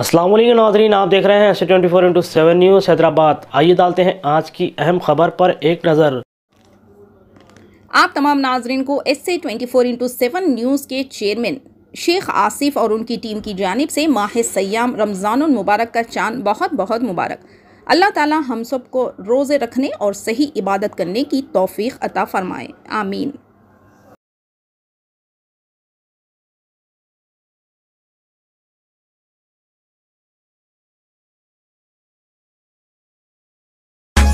असलम नाजरीन आप देख रहे हैं S twenty four into seven news Hyderabad आइए डालते हैं आज की अहम खबर पर एक नज़र आप तमाम नाजरीन को S A twenty four into seven news के चेयरमैन शेख आसिफ और उनकी टीम की जानब से माह सयाम रमज़ान मुबारक का चांद बहुत बहुत मुबारक अल्लाह ताली हम सब को रोज़े रखने और सही इबादत करने की तोफ़ी अता फ़रमाए आमीन